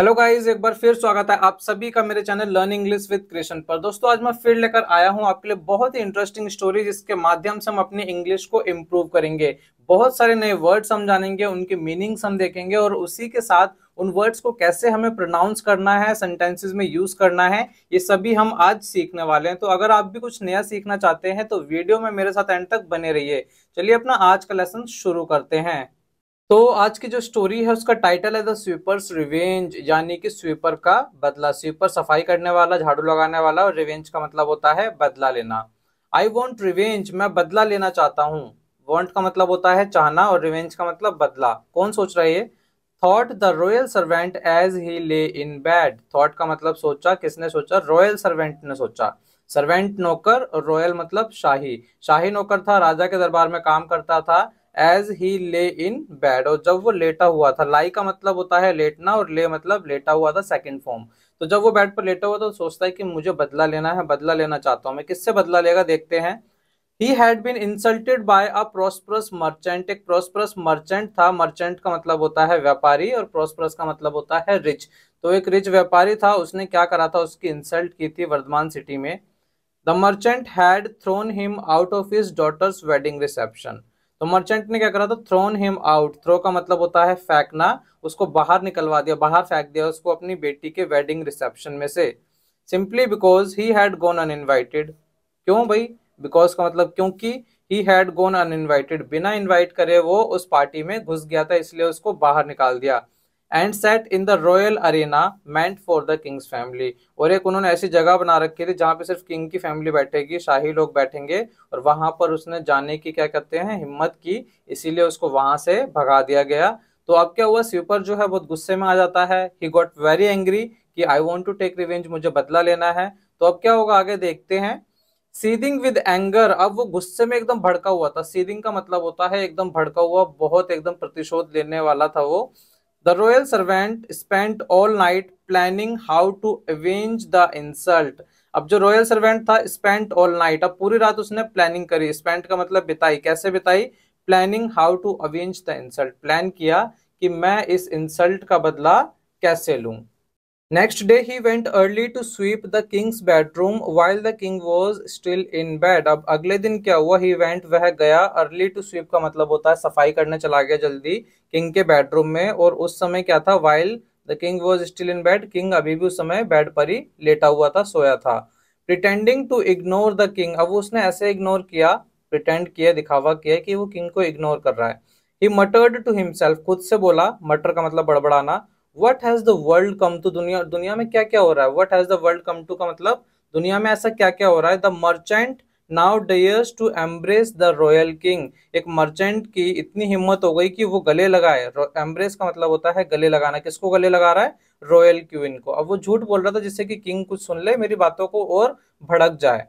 Hello guys एक बार फिर स्वागत है आप सभी का मेरे channel learn English with Krishan पर दोस्तों आज मैं फिर लेकर आया हूं आपके लिए बहुत ही इंटरेस्टिंग स्टोरी जिसके माध्यम से हम अपनी इंग्लिश को इम्प्रूव करेंगे बहुत सारे नए वर्ड्स हम जानेंगे उनके मीनिंग्स हम देखेंगे और उसी के साथ उन वर्ड्स को कैसे हमें प्रोनाउंस करना है सेंटेंसेज में यूज करना है ये सभी हम आज सीखने वाले हैं तो अगर आप भी कुछ नया सीखना चाहते हैं तो वीडियो में मेरे साथ एंड तक बने रहिए चलिए अपना आज का लेसन शुरू करते हैं तो आज की जो स्टोरी है उसका टाइटल है द स्वीपर्स रिवेंज यानी कि स्वीपर का बदला स्वीपर सफाई करने वाला झाड़ू लगाने वाला और रिवेंज का मतलब होता है बदला लेना आई वॉन्ट रिवेंज मैं बदला लेना चाहता हूँ वॉन्ट का मतलब होता है चाहना और रिवेंज का मतलब बदला कौन सोच रहा है ये thought the royal servant as he lay in bad thought का मतलब सोचा किसने सोचा रॉयल सर्वेंट ने सोचा सर्वेंट नौकर और रॉयल मतलब शाही शाही नौकर था राजा के दरबार में काम करता था as he lay in bed और जब वो लेटा हुआ था लाई का मतलब होता है लेटना और ले मतलब लेटा हुआ था सेकेंड फॉर्म तो जब वो बेड पर लेटा हुआ तो सोचता है कि मुझे बदला लेना है बदला लेना चाहता हूँ मैं किससे बदला लेगा देखते हैं he had been insulted by a prosperous merchant एक प्रोस्परस मर्चेंट था मर्चेंट का मतलब होता है व्यापारी और प्रोस्परस का मतलब होता है रिच तो एक रिच व्यापारी था उसने क्या करा था उसकी इंसल्ट की थी वर्धमान सिटी में the merchant had thrown him out of his daughter's wedding reception तो मर्चेंट ने क्या करा था थ्रोन हिम आउट थ्रो का मतलब होता है फेंकना उसको बाहर निकलवा दिया बाहर फेंक दिया उसको अपनी बेटी के वेडिंग रिसेप्शन में से simply because he had gone uninvited क्यों भाई बिकॉज का मतलब क्योंकि ही हैड गोन अनइनवाइटेड बिना इनवाइट करे वो उस पार्टी में घुस गया था इसलिए उसको बाहर निकाल दिया and sat in the royal arena meant for the king's family और एक उन्होंने ऐसी जगह बना रखी थी जहां पे सिर्फ किंग की फैमिली बैठेगी शाही लोग बैठेंगे और वहां पर उसने जाने की क्या कहते हैं हिम्मत की इसीलिए उसको वहां से भगा दिया गया तो अब क्या हुआ स्वीपर जो है बहुत गुस्से में आ जाता है ही गॉट वेरी एंग्री कि I want to take revenge मुझे बदला लेना है तो अब क्या होगा आगे देखते हैं सीदिंग विद एंगर अब वो गुस्से में एकदम भड़का हुआ था सीदिंग का मतलब होता है एकदम भड़का हुआ बहुत एकदम प्रतिशोध लेने वाला था वो The royal servant spent all night planning how to avenge the insult. अब जो रॉयल सर्वेंट था स्पेंट ऑल नाइट अब पूरी रात उसने प्लानिंग करी स्पेंट का मतलब बिताई कैसे बिताई planning how to avenge the insult plan किया कि मैं इस इंसल्ट का बदला कैसे लूं next day he went early to sweep the king's bedroom while the king was still in bed. अब अगले दिन क्या हुआ ही went वह गया early to sweep का मतलब होता है सफाई करने चला गया जल्दी किंग के बेडरूम में और उस समय क्या था while the king was still in bed king अभी भी उस समय बेड पर ही लेटा हुआ था सोया था pretending to ignore the king अब उसने ऐसे इग्नोर किया प्रिटेंड किया दिखावा किया कि वो किंग को इग्नोर कर रहा है ही मटर्ड टू हिमसेल्फ खुद से बोला मटर का मतलब बड़बड़ाना what has the world come to दुनिया दुनिया में क्या क्या हो रहा है what has the world come to का मतलब दुनिया में ऐसा क्या क्या हो रहा है the merchant now dares to embrace the royal king एक मर्चेंट की इतनी हिम्मत हो गई कि वो गले लगाए एम्ब्रेस का मतलब होता है गले लगाना किसको गले लगा रहा है रॉयल क्वीन को अब वो झूठ बोल रहा था जिससे कि किंग कुछ सुन ले मेरी बातों को और भड़क जाए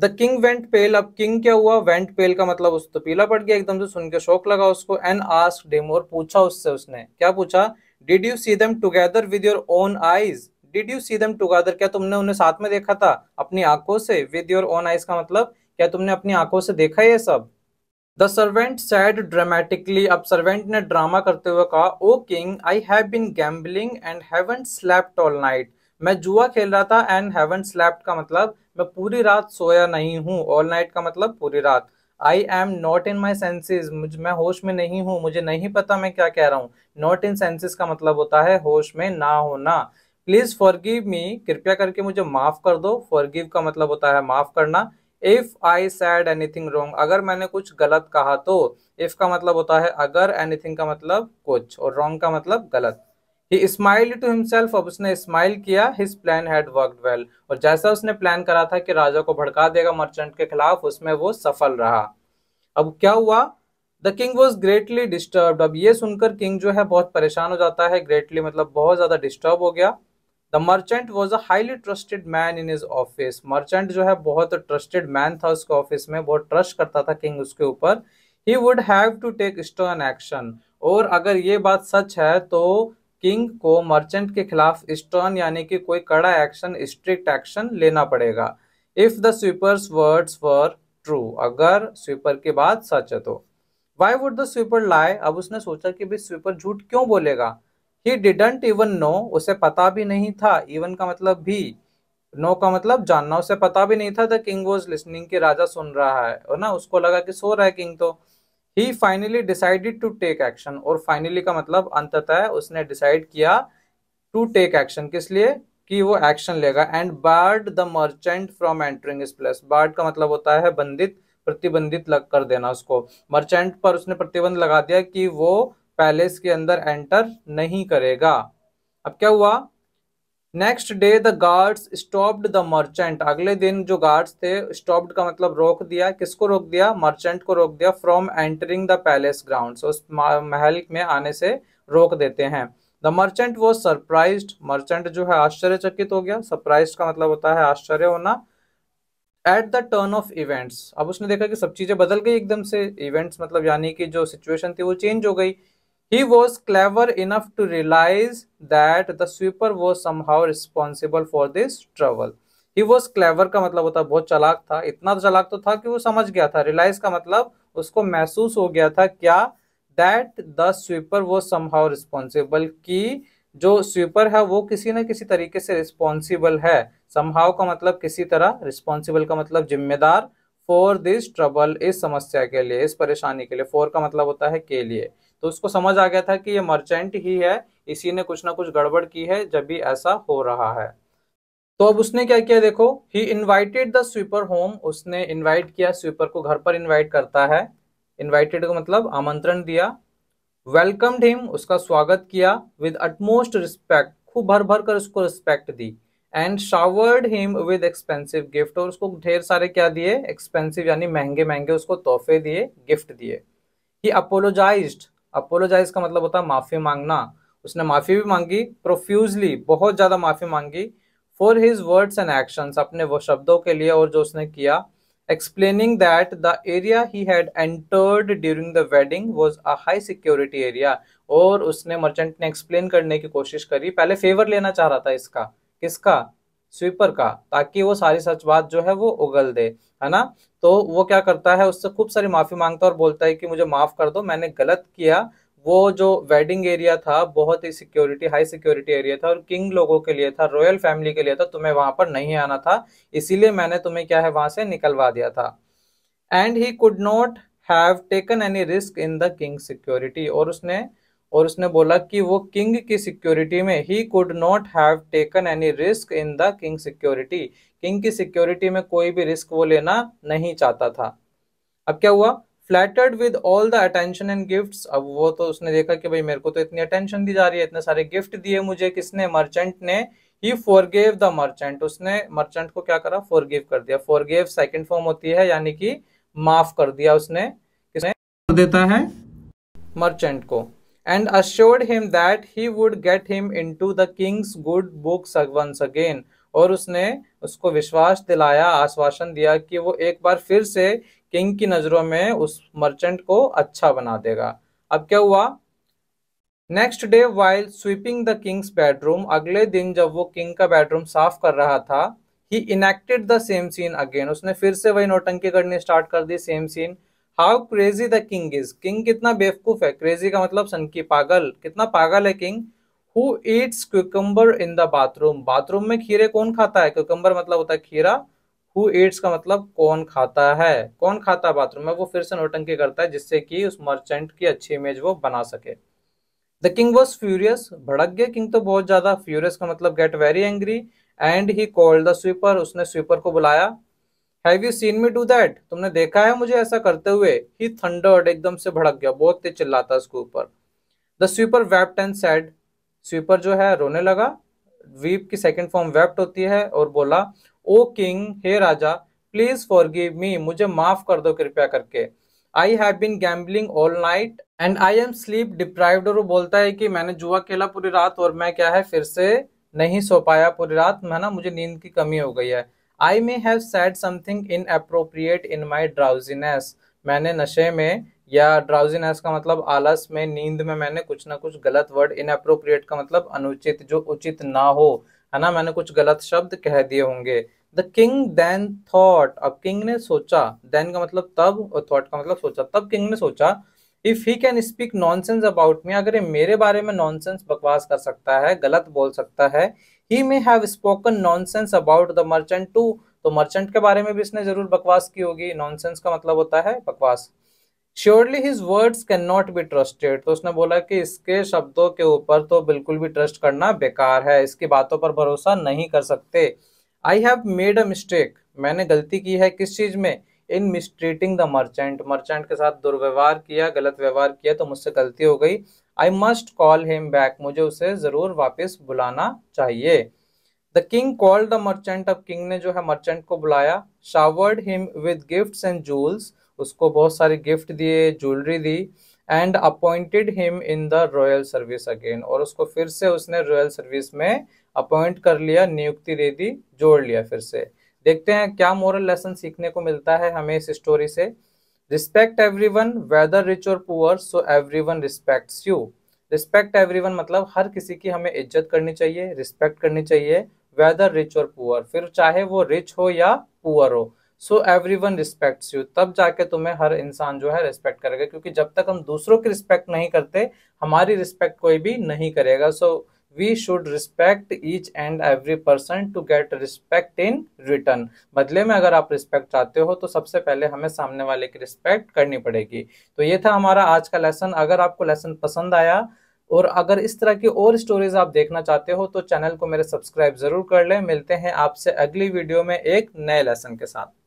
द किंग वेंट पेल अब किंग क्या हुआ वेंट पेल का मतलब उसको तो पीला पड़ गया एकदम से सुन के शौक लगा उसको एन आस्क डेम और पूछा उससे उसने क्या पूछा did you see them together with your own eyes did you see them together क्या तुमने उन्हें साथ में देखा था अपनी आंखों से विद योर ओन आईज का मतलब क्या तुमने अपनी आंखों से देखा ये सब द सर्वेंट सैड ड्रामेटिकली अब सर्वेंट ने ड्रामा करते हुए कहा oh king I have been gambling and haven't slept all night मैं जुआ खेल रहा था एंड हैवन स्लैप्ट का मतलब मैं पूरी रात सोया नहीं हूँ ऑल नाइट का मतलब पूरी रात I am not in my senses मुझ मैं होश में नहीं हूँ मुझे नहीं पता मैं क्या कह रहा हूँ नॉट इन सेंसेज का मतलब होता है होश में ना होना प्लीज फॉरगिव मी कृपया करके मुझे माफ कर दो फॉरगिव का मतलब होता है माफ करना if I said anything wrong अगर मैंने कुछ गलत कहा तो इफ का मतलब होता है अगर एनीथिंग का मतलब कुछ और रॉन्ग का मतलब गलत ही स्माइल टू हिमसेल्फ अब उसने स्माइल किया his plan had worked well और जैसा उसने प्लान करा था कि राजा को भड़का देगा मर्चेंट के खिलाफ उसमें वो सफल रहा अब क्या हुआ the king was greatly disturb अब ये सुनकर किंग जो है बहुत परेशान हो जाता है ग्रेटली मतलब बहुत ज्यादा डिस्टर्ब हो गया the merchant was a highly trusted man in his office merchant जो है बहुत ट्रस्टेड मैन था उसके ऑफिस में बहुत ट्रस्ट करता था किंग उसके ऊपर he would have to take stern action और अगर ये बात सच है तो किंग को मर्चेंट के खिलाफ स्टर्न यानी कि कोई कड़ा एक्शन स्ट्रिक्ट एक्शन लेना पड़ेगा if the sweeper's words were true अगर स्वीपर की बात सच है तो why would the sweeper lie अब उसने सोचा कि भाई स्वीपर झूठ क्यों बोलेगा ही डिडंट इवन नो उसे पता भी नहीं था इवन का मतलब भी नो का मतलब जानना उसे पता भी नहीं था द किंग वॉज लिसनिंग कि राजा सुन रहा है और ना उसको लगा कि सो रहा है किंग तो he finally decided to take action और फाइनली का मतलब अंततः उसने डिसाइड किया टू टेक एक्शन किस लिए कि वो एक्शन लेगा and barred the merchant from entering his place barred का मतलब होता है बंधित प्रतिबंधित लग कर देना उसको मर्चेंट पर उसने प्रतिबंध लगा दिया कि वो पैलेस के अंदर एंटर नहीं करेगा अब क्या हुआ next day the guards stopped the merchant अगले दिन जो गार्ड्स थे स्टॉप्ड का मतलब रोक दिया किसको रोक दिया मर्चेंट को रोक दिया from entering the palace ground उस महल में आने से रोक देते हैं द मर्चेंट वो सरप्राइज मर्चेंट जो है आश्चर्यचकित हो गया सरप्राइज का मतलब होता है आश्चर्य होना at the turn of events अब उसने देखा कि सब चीजें बदल गई एकदम से इवेंट्स मतलब यानी कि जो सिचुएशन थी वो चेंज हो गई He was clever enough to realize that the sweeper was somehow responsible for this trouble. he was clever का मतलब होता बहुत चलाक था इतना चलाक तो था कि वो समझ गया था रिलाइज का मतलब उसको महसूस हो गया था क्या that the sweeper was somehow responsible कि जो sweeper है वो किसी न किसी तरीके से responsible है somehow का मतलब किसी तरह responsible का मतलब जिम्मेदार for this trouble इस समस्या के लिए इस परेशानी के लिए for का मतलब होता है के लिए तो उसको समझ आ गया था कि ये मर्चेंट ही है इसी ने कुछ ना कुछ गड़बड़ की है जब भी ऐसा हो रहा है तो अब उसने क्या किया देखो he invited the sweeper home उसने इन्वाइट किया स्वीपर को घर पर इन्वाइट करता है इन्वाइटेड को मतलब आमंत्रण दिया वेलकम्ड हिम उसका स्वागत किया विद अटमोस्ट रिस्पेक्ट खूब भर भर कर उसको रिस्पेक्ट दी and showered him with expensive gift और उसको ढेर सारे क्या दिए एक्सपेंसिव यानी महंगे महंगे उसको तोहफे दिए गिफ्ट दिए ही अपोलोजाइज अपोलोजाइज का मतलब होता है माफी मांगना उसने माफी भी मांगी प्रोफ्यूजली बहुत ज्यादा माफी मांगी for his words and actions अपने वो शब्दों के लिए और जो उसने किया explaining that the area he had entered during the wedding was a high security area और उसने मर्चेंट ने एक्सप्लेन करने की कोशिश करी पहले फेवर लेना चाह रहा था इसका किसका स्वीपर का ताकि वो सारी सच बात जो है वो उगल दे है ना तो वो क्या करता है उससे खूब सारी माफी मांगता है और बोलता है कि मुझे माफ कर दो मैंने गलत किया वो जो वेडिंग एरिया था बहुत ही सिक्योरिटी हाई सिक्योरिटी एरिया था और किंग लोगों के लिए था रॉयल फैमिली के लिए था तुम्हें वहां पर नहीं आना था इसीलिए मैंने तुम्हें क्या है वहां से निकलवा दिया था and he could not have taken any risk in the king security और उसने और उसने बोला कि वो किंग की सिक्योरिटी में he could not have taken any risk in the king security king की सिक्योरिटी में कोई भी रिस्क वो लेना नहीं चाहता था अब क्या हुआ flattered with all the attention and gift अब वो तो उसने देखा कि भाई मेरे को तो इतनी अटेंशन दी जा रही है इतने सारे गिफ्ट दिए मुझे किसने मर्चेंट ने ही गेव द मर्चेंट उसने मर्चेंट को क्या करा गिव कर दिया गेव सेकेंड फॉर्म होती है यानी कि माफ कर दिया उसने किसने देता है मर्चेंट को and assured him that he would get him into the king's good books once again और उसने उसको विश्वास दिलाया आश्वासन दिया कि वो एक बार फिर से किंग की नजरों में उस मर्चेंट को अच्छा बना देगा अब क्या हुआ next day while sweeping the king's bedroom अगले दिन जब वो किंग का बेडरूम साफ कर रहा था he enacted the same scene again उसने फिर से वही नोटंकी करनी स्टार्ट कर दी same scene how crazy the king is king कितना बेवकूफ है क्रेजी का मतलब सन की पागल कितना पागल है king who eats cucumber in the bathroom bathroom में खीरे कौन खाता है क्यूकम्बर मतलब होता है खीरा हु ईट्स का मतलब कौन खाता है कौन खाता है बाथरूम में वो फिर से नोटंकी करता है जिससे कि उस मर्चेंट की अच्छी इमेज वो बना सके द किंग वॉज फ्यूरियस भड़क गया किंग तो बहुत ज्यादा फ्यूरियस का मतलब get very angry and he called the sweeper उसने स्वीपर को बुलाया have you seen me do that तुमने देखा है मुझे ऐसा करते हुए ही थंडर्ड एकदम से भड़क गया बहुत तेज चिल्लाता उसके ऊपर the sweeper wept and said sweeper जो है रोने लगा वीप की सेकेंड फॉर्म वेप्ट होती है और बोला ओ किंग हे राजा प्लीज फॉर गिव मी मुझे माफ कर दो कृपया करके I have been gambling all night and I am sleep deprived और वो बोलता है कि मैंने जुआ खेला पूरी रात और मैं क्या है फिर से नहीं सो पाया पूरी रात मैं ना मुझे नींद की कमी हो गई है I may have said something appropriate in my drowsiness मैंने नशे में या ड्राउजीनेस का मतलब आलस में नींद में मैंने कुछ ना कुछ गलत वर्ड इन अप्रोप्रिएट का मतलब अनुचित जो उचित ना हो है ना मैंने कुछ गलत शब्द कह दिए होंगे द किंग देन थॉट अब किंग ने सोचा देन का मतलब तब और थॉट का मतलब सोचा तब किंग ने सोचा if he can speak nonsense about me अगर ये मेरे बारे में नॉनसेंस बकवास कर सकता है गलत बोल सकता है he may have spoken nonsense about the merchant too तो मर्चेंट के बारे में भी इसने जरूर बकवास की होगी नॉनसेंस का मतलब होता है बकवास surely his words can not be trusted तो उसने बोला कि इसके शब्दों के ऊपर तो बिल्कुल भी ट्रस्ट करना बेकार है इसकी बातों पर भरोसा नहीं कर सकते I have made a mistake मैंने गलती की है किस चीज में in mistreating the merchant merchant के साथ दुर्व्यवहार किया गलत व्यवहार किया तो मुझसे गलती हो गई I must call him back मुझे उसे जरूर वापस बुलाना चाहिए the king call the merchant अब किंग ने जो है मर्चेंट को बुलाया showered him with gift and jewels उसको बहुत सारे गिफ्ट दिए ज्वेलरी दी and appointed him in the royal service again और उसको फिर से उसने रॉयल सर्विस में अपॉइंट कर लिया नियुक्ति दे दी जोड़ लिया फिर से देखते हैं क्या मोरल लेसन सीखने को मिलता है हमें इस स्टोरी से respect everyone whether rich और poor so everyone respects you respect everyone मतलब हर किसी की हमें इज्जत करनी चाहिए रिस्पेक्ट करनी चाहिए वेदर रिच और पुअर फिर चाहे वो रिच हो या पुअर हो so everyone respects you तब जाके तुम्हें हर इंसान जो है रिस्पेक्ट करेगा क्योंकि जब तक हम दूसरों की रिस्पेक्ट नहीं करते हमारी रिस्पेक्ट कोई भी नहीं करेगा so so, we should respect each and every person to get respect in return बदले में अगर आप रिस्पेक्ट चाहते हो तो सबसे पहले हमें सामने वाले की रिस्पेक्ट करनी पड़ेगी तो ये था हमारा आज का लेसन अगर आपको लेसन पसंद आया और अगर इस तरह की और स्टोरीज आप देखना चाहते हो तो चैनल को मेरे सब्सक्राइब जरूर कर लें मिलते हैं आपसे अगली वीडियो में एक नए लेसन के साथ